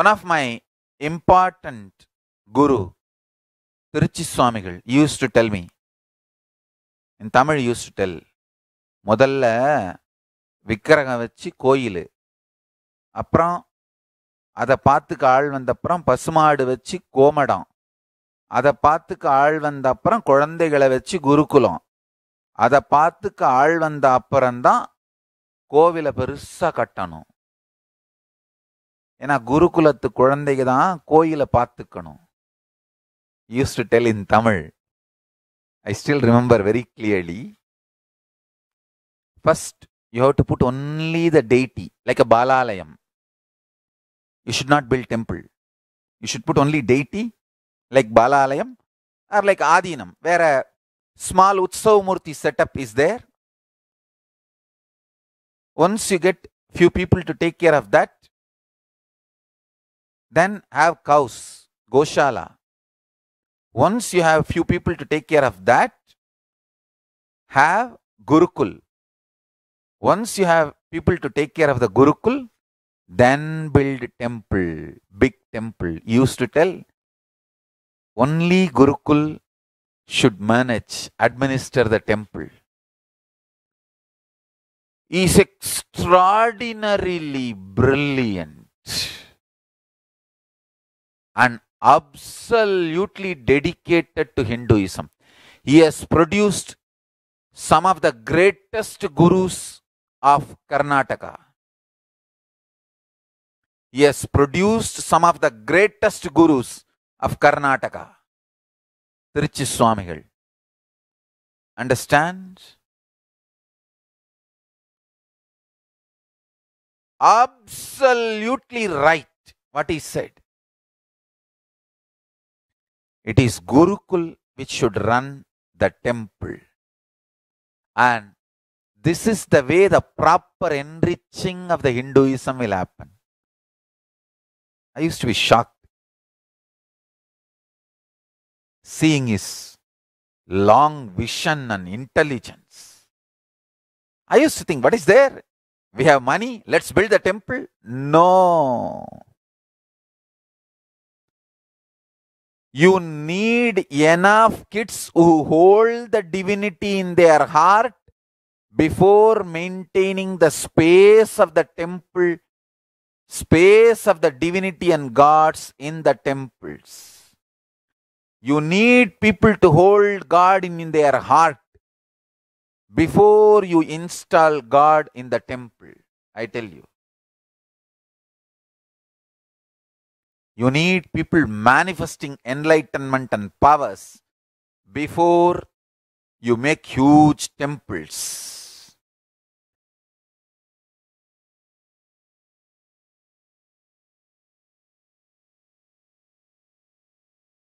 One of my important guru Tiruchi Swamigal used to tell me in Tamil used to tell முதல்ல விக்கிரகம் வச்சு கோயில் அப்புறம் அதை பார்த்துக்க ஆள் வந்தப்புறம் பசுமாடு வச்சு கோமடம் அதை பார்த்துக்க ஆள் வந்த அப்புறம் குழந்தைகளை வச்சு குருகுலம் அதை பார்த்துக்க ஆள் வந்த அப்புறம்தான் கோவிலை பெருசாக கட்டணும் ஏன்னா குருகுலத்து குழந்தைக தான் கோயிலை பார்த்துக்கணும் used to tell in Tamil I still remember very clearly first you have to put only the deity like a balalayam you should not build temple you should put only deity like balalayam or like aadheenam வேற small utsava murthy setup is there once you get few people to take care of that Then have cows, goshala. Once you have few people to take care of that, have gurukul. Once you have people to take care of the gurukul, then build temple, big temple. used to tell only gurukul should manage, administer the temple. He is extraordinarily brilliant and absolutely dedicated to Hinduism. He has produced some of the greatest gurus of Karnataka. He has produced some of the greatest gurus of Karnataka. Trichy Swamigal. Understand? Absolutely right what he said. It is Gurukul which should run the temple. And this is the way the proper enriching of the Hinduism will happen. I used to be shocked seeing his long vision and intelligence. I used to think, what is there? We have money, let's build the temple. No. You need enough kids who hold the divinity in their heart before maintaining the space of the temple, space of the divinity and gods in the temples. You need people to hold God in, in their heart before you install God in the temple. I tell you. You need people manifesting enlightenment and powers before you make huge temples.